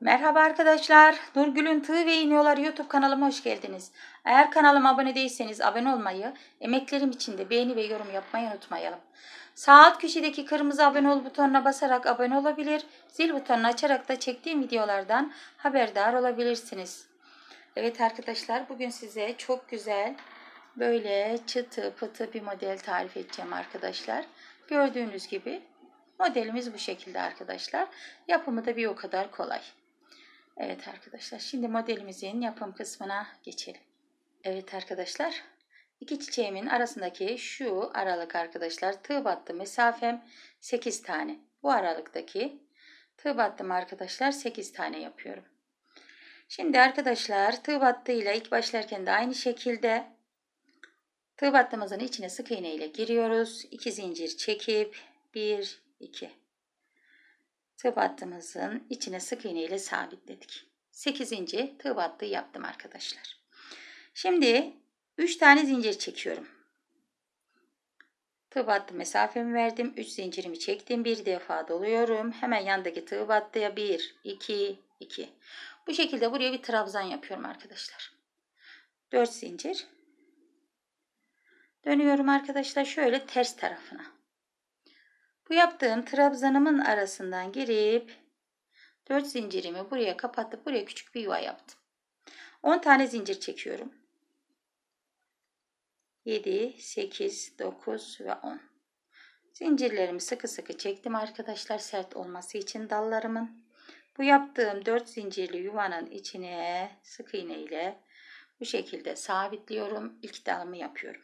Merhaba arkadaşlar. Nurgül'ün Tığ ve İniyorlar YouTube kanalıma hoş geldiniz. Eğer kanalıma abone değilseniz abone olmayı, emeklerim için de beğeni ve yorum yapmayı unutmayalım. Sağ alt köşedeki kırmızı abone ol butonuna basarak abone olabilir, zil butonunu açarak da çektiğim videolardan haberdar olabilirsiniz. Evet arkadaşlar bugün size çok güzel böyle çıtı pıtı bir model tarif edeceğim arkadaşlar. Gördüğünüz gibi modelimiz bu şekilde arkadaşlar. Yapımı da bir o kadar kolay. Evet arkadaşlar şimdi modelimizin yapım kısmına geçelim. Evet arkadaşlar iki çiçeğimin arasındaki şu aralık arkadaşlar tığ battı mesafem 8 tane. Bu aralıktaki tığ battım arkadaşlar 8 tane yapıyorum. Şimdi arkadaşlar tığ battığıyla ilk başlarken de aynı şekilde tığ battığımızın içine sık iğne ile giriyoruz. 2 zincir çekip 1 2 tığ battımızın içine sık iğne ile sabitledik. 8. tığ battı yaptım arkadaşlar. Şimdi 3 tane zincir çekiyorum. Tığ battı mesafemi verdim. 3 zincirimi çektim. Bir defa doluyorum. Hemen yandaki tığ battıya 1, 2, 2. Bu şekilde buraya bir trabzan yapıyorum arkadaşlar. 4 zincir. Dönüyorum arkadaşlar şöyle ters tarafına. Bu yaptığım trabzanımın arasından girip 4 zincirimi buraya kapatıp buraya küçük bir yuva yaptım. 10 tane zincir çekiyorum. 7, 8, 9 ve 10. Zincirlerimi sıkı sıkı çektim arkadaşlar sert olması için dallarımın. Bu yaptığım 4 zincirli yuvanın içine sık iğne ile bu şekilde sabitliyorum. İlk dalımı yapıyorum.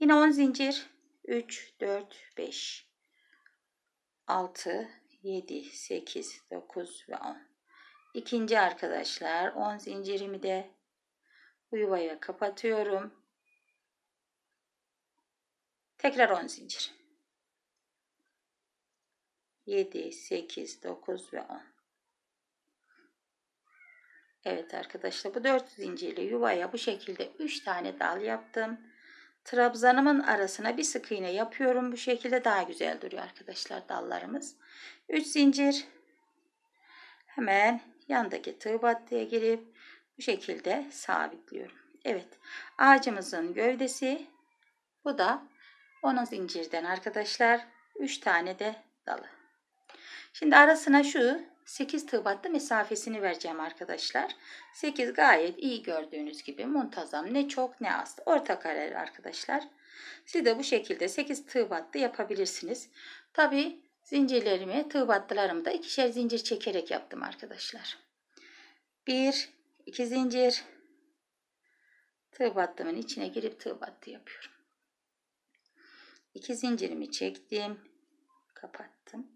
Yine 10 zincir 3, 4, 5. 6, 7, 8, 9 ve 10. İkinci arkadaşlar 10 zincirimi de bu yuvaya kapatıyorum. Tekrar 10 zincir. 7, 8, 9 ve 10. Evet arkadaşlar bu 4 zincirli yuvaya bu şekilde 3 tane dal yaptım. Trabzanımın arasına bir sık iğne yapıyorum. Bu şekilde daha güzel duruyor arkadaşlar dallarımız. 3 zincir. Hemen yandaki tığ battıya girip bu şekilde sabitliyorum. Evet ağacımızın gövdesi bu da 10 zincirden arkadaşlar 3 tane de dalı. Şimdi arasına şu 8 tığ mesafesini vereceğim arkadaşlar. 8 gayet iyi gördüğünüz gibi muntazam ne çok ne az. Orta kare arkadaşlar. Siz de bu şekilde 8 tığ yapabilirsiniz. Tabi zincirlerimi tığ da ikişer zincir çekerek yaptım arkadaşlar. 1 2 zincir tığ içine girip tığ yapıyorum. 2 zincirimi çektim. Kapattım.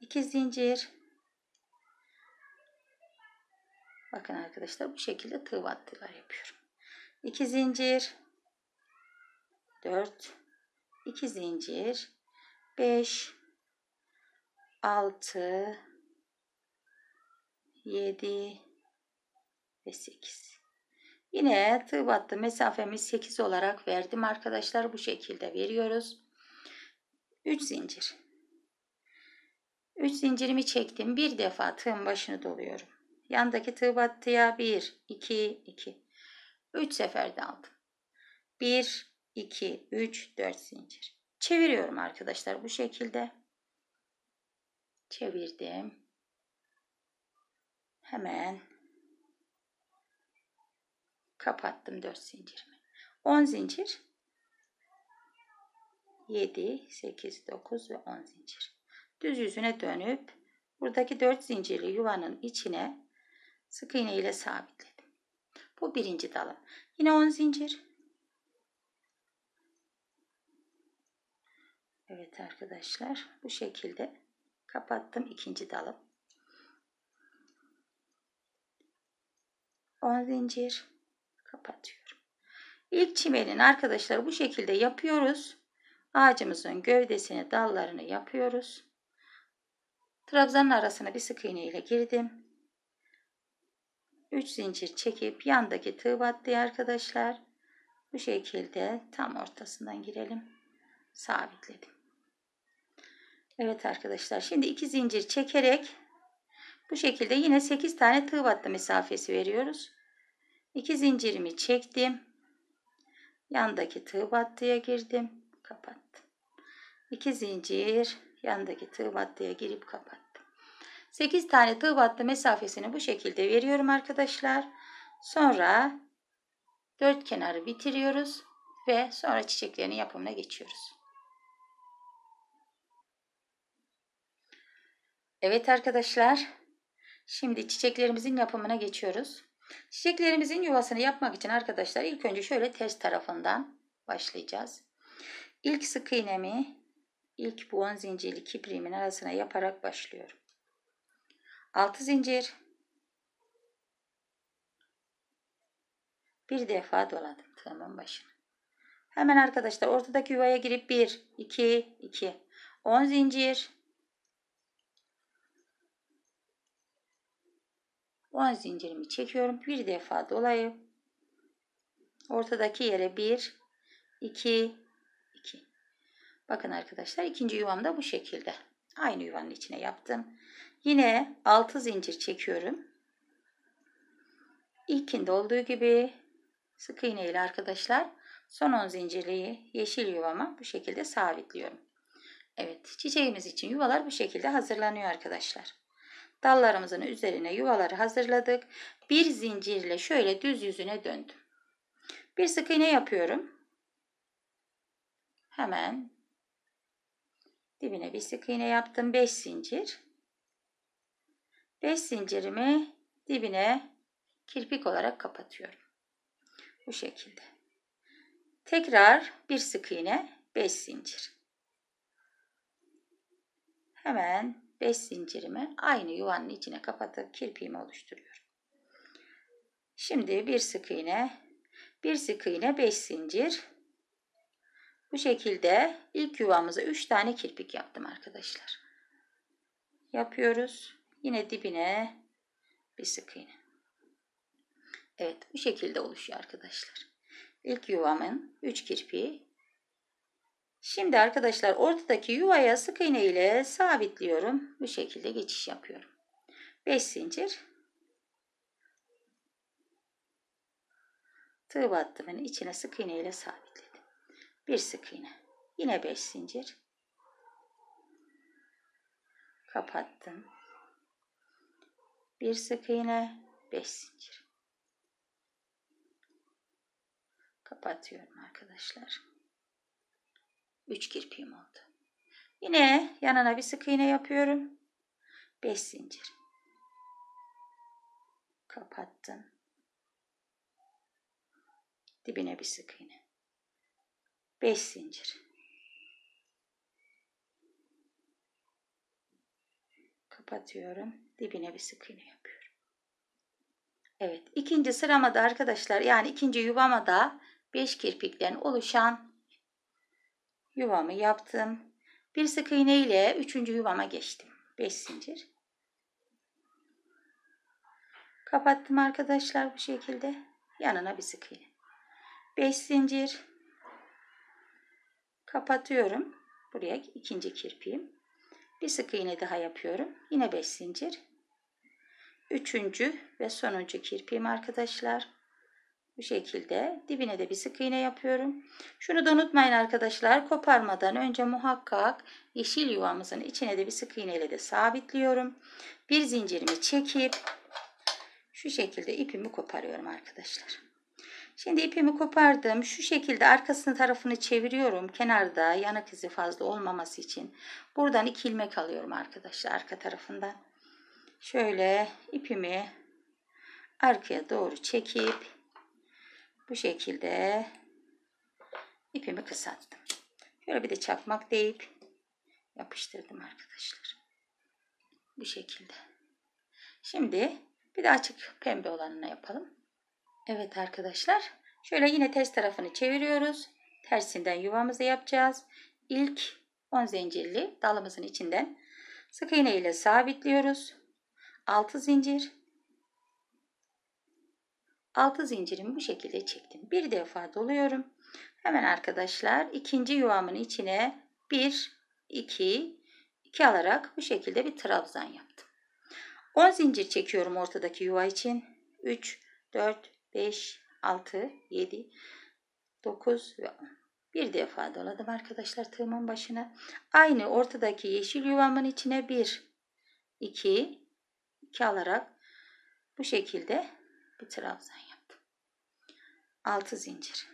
2 zincir Bakın arkadaşlar bu şekilde tığ battılar yapıyorum. 2 zincir 4 2 zincir 5 6 7 ve 8 yine tığ battı mesafemi 8 olarak verdim arkadaşlar bu şekilde veriyoruz 3 zincir 3 zincirimi çektim bir defa tığın başını doluyorum Yandaki tığ battıya 1, 2, 2. 3 seferde aldım. 1, 2, 3, 4 zincir. Çeviriyorum arkadaşlar bu şekilde. Çevirdim. Hemen kapattım 4 zincirimi. 10 zincir 7, 8, 9 ve 10 zincir. Düz yüzüne dönüp buradaki 4 zincirli yuvanın içine sık iğne ile sabitledim. Bu birinci dalım. Yine 10 zincir. Evet arkadaşlar bu şekilde kapattım ikinci dalım. 10 zincir kapatıyorum. İlk çimenin arkadaşlar bu şekilde yapıyoruz. Ağacımızın gövdesini dallarını yapıyoruz. Trabzanın arasına bir sık iğne ile girdim. 3 zincir çekip yandaki tığ battıya arkadaşlar bu şekilde tam ortasından girelim sabitledim Evet arkadaşlar şimdi 2 zincir çekerek bu şekilde yine 8 tane tığ battı mesafesi veriyoruz 2 zincirimi çektim yandaki tığ battıya girdim kapattım 2 zincir yandaki tığ battıya girip kapattım. 8 tane tığ battı mesafesini bu şekilde veriyorum arkadaşlar. Sonra dört kenarı bitiriyoruz ve sonra çiçeklerin yapımına geçiyoruz. Evet arkadaşlar. Şimdi çiçeklerimizin yapımına geçiyoruz. Çiçeklerimizin yuvasını yapmak için arkadaşlar ilk önce şöyle ters tarafından başlayacağız. İlk sık iğnemi ilk buon zincirli kipriğimin arasına yaparak başlıyorum. 6 zincir bir defa doladım tığımın başına. Hemen arkadaşlar ortadaki yuvaya girip 1 2 2 10 zincir 10 zincirimi çekiyorum. Bir defa dolayıp ortadaki yere 1 2 2 Bakın arkadaşlar ikinci yuvam da bu şekilde. Aynı yuvanın içine yaptım. Yine 6 zincir çekiyorum. İlkinde olduğu gibi sık iğne ile arkadaşlar son 10 zincirliği yeşil yuvama bu şekilde sabitliyorum. Evet çiçeğimiz için yuvalar bu şekilde hazırlanıyor arkadaşlar. Dallarımızın üzerine yuvaları hazırladık. Bir zincirle şöyle düz yüzüne döndüm. Bir sık iğne yapıyorum. Hemen dibine bir sık iğne yaptım. 5 zincir. 5 zincirimi dibine kirpik olarak kapatıyorum. Bu şekilde. Tekrar bir sık iğne 5 zincir. Hemen 5 zincirimi aynı yuvanın içine kapatıp kirpiğimi oluşturuyorum. Şimdi bir sık iğne, bir sık iğne 5 zincir. Bu şekilde ilk yuvamıza 3 tane kirpik yaptım arkadaşlar. Yapıyoruz. Yine dibine bir sık iğne. Evet bu şekilde oluşuyor arkadaşlar. İlk yuvamın 3 kirpiği. Şimdi arkadaşlar ortadaki yuvaya sık iğne ile sabitliyorum. Bu şekilde geçiş yapıyorum. 5 zincir. Tığ battımın içine sık iğne ile sabitledim. Bir sık iğne. Yine 5 zincir. Kapattım. Bir sık iğne, beş zincir. Kapatıyorum arkadaşlar. Üç kirpiğim oldu. Yine yanına bir sık iğne yapıyorum. Beş zincir. Kapattım. Dibine bir sık iğne. Beş zincir. Kapatıyorum. Dibine bir sık iğne yapıyorum. Evet ikinci sırama da arkadaşlar yani ikinci yuvama da 5 kirpikten oluşan yuvamı yaptım. Bir sık iğne ile üçüncü yuvama geçtim. 5 zincir. Kapattım arkadaşlar bu şekilde. Yanına bir sık iğne. 5 zincir. Kapatıyorum. Buraya ikinci kirpiğim. Bir sık iğne daha yapıyorum. Yine 5 zincir. Üçüncü ve sonuncu kirpiğim arkadaşlar. Bu şekilde dibine de bir sık iğne yapıyorum. Şunu da unutmayın arkadaşlar. Koparmadan önce muhakkak yeşil yuvamızın içine de bir sık iğneyle de sabitliyorum. Bir zincirimi çekip şu şekilde ipimi koparıyorum arkadaşlar. Şimdi ipimi kopardım. Şu şekilde arkasını tarafını çeviriyorum. Kenarda yanık izi fazla olmaması için. Buradan iki ilmek alıyorum arkadaşlar arka tarafından şöyle ipimi arkaya doğru çekip bu şekilde ipimi kısalttım. Şöyle bir de çakmak deyip yapıştırdım arkadaşlar. Bu şekilde. Şimdi bir de açık pembe olanına yapalım. Evet arkadaşlar. Şöyle yine ters tarafını çeviriyoruz. Tersinden yuvamızı yapacağız. İlk 10 zincirli dalımızın içinden sık iğne ile sabitliyoruz. 6 zincir 6 zincirimi bu şekilde çektim. Bir defa doluyorum. Hemen arkadaşlar ikinci yuvamın içine 1 2 2 alarak bu şekilde bir trabzan yaptım. 10 zincir çekiyorum ortadaki yuva için. 3 4 5 6 7 9 ve 10. Bir defa doladım arkadaşlar tığımın başına. Aynı ortadaki yeşil yuvamın içine 1 2 2 alarak bu şekilde bir trabzan yaptım. 6 zincir.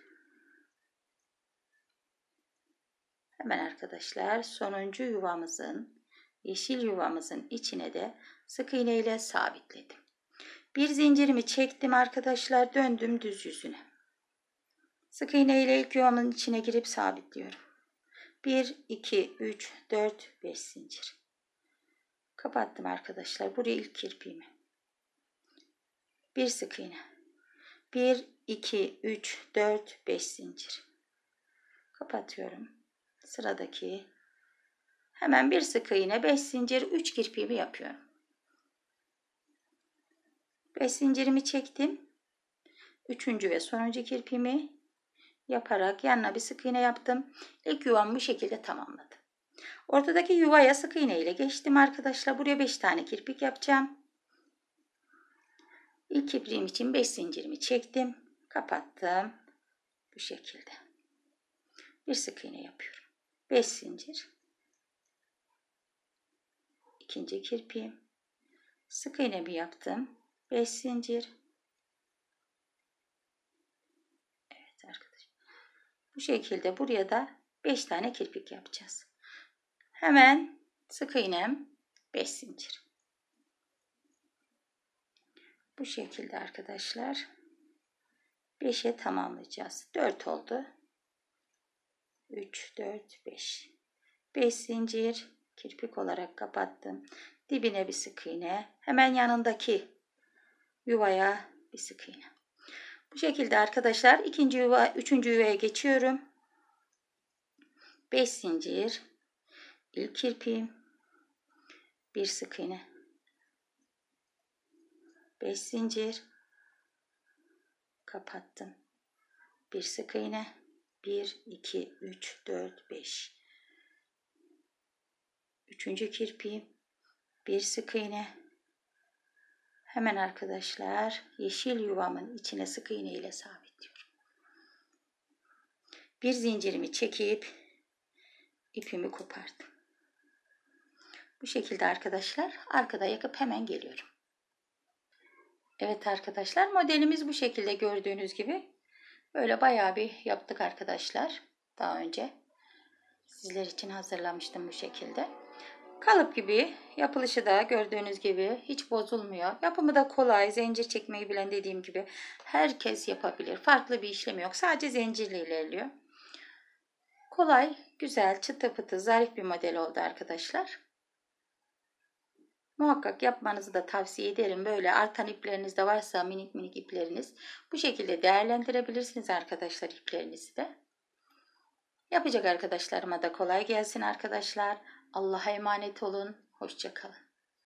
Hemen arkadaşlar sonuncu yuvamızın yeşil yuvamızın içine de sık iğne ile sabitledim. Bir zincirimi çektim arkadaşlar döndüm düz yüzüne. Sık iğne ile ilk yuvamın içine girip sabitliyorum. 1 2 3 4 5 zincir. Kapattım arkadaşlar. Buraya ilk kirpiğimi. Bir sık iğne. bir, iki, üç, dört, beş zincir. Kapatıyorum. Sıradaki hemen bir sık iğne beş zincir üç kirpiğimi yapıyorum. Beş zincirimi çektim. Üçüncü ve sonuncu kirpiğimi yaparak yanına bir sık iğne yaptım. İlk yuvamı bu şekilde tamamladım. Ortadaki yuvaya sık iğne ile geçtim arkadaşlar. Buraya 5 tane kirpik yapacağım. İlk kipriğim için 5 zincirimi çektim. Kapattım. Bu şekilde. Bir sık iğne yapıyorum. 5 zincir. İkinci kirpiğim. Sık iğne bir yaptım. 5 zincir. Evet arkadaşlar. Bu şekilde buraya da 5 tane kirpik yapacağız. Hemen sık iğnem 5 zincir. Bu şekilde arkadaşlar 5'e tamamlayacağız. 4 oldu. 3, 4, 5. 5 zincir kirpik olarak kapattım. Dibine bir sık iğne. Hemen yanındaki yuvaya bir sık iğne. Bu şekilde arkadaşlar ikinci yuva, üçüncü yuvaya geçiyorum. 5 zincir ilk kirpiğim, bir sık iğne, 5 zincir, kapattım, bir sık iğne, 1, 2, 3, 4, 5, üçüncü kirpiğim, bir sık iğne, hemen arkadaşlar yeşil yuvamın içine sık iğne ile sabitliyorum. Bir zincirimi çekip ipimi kopardım. Bu şekilde arkadaşlar arkada yakıp hemen geliyorum. Evet arkadaşlar modelimiz bu şekilde gördüğünüz gibi. Böyle bayağı bir yaptık arkadaşlar. Daha önce sizler için hazırlamıştım bu şekilde. Kalıp gibi yapılışı da gördüğünüz gibi hiç bozulmuyor. Yapımı da kolay. Zincir çekmeyi bilen dediğim gibi herkes yapabilir. Farklı bir işlemi yok. Sadece zincirle ilerliyor. Kolay, güzel, çıtı pıtı, zarif bir model oldu arkadaşlar. Muhakkak yapmanızı da tavsiye ederim. Böyle artan ipleriniz de varsa minik minik ipleriniz bu şekilde değerlendirebilirsiniz arkadaşlar iplerinizi de. Yapacak arkadaşlarıma da kolay gelsin arkadaşlar. Allah'a emanet olun. Hoşçakalın.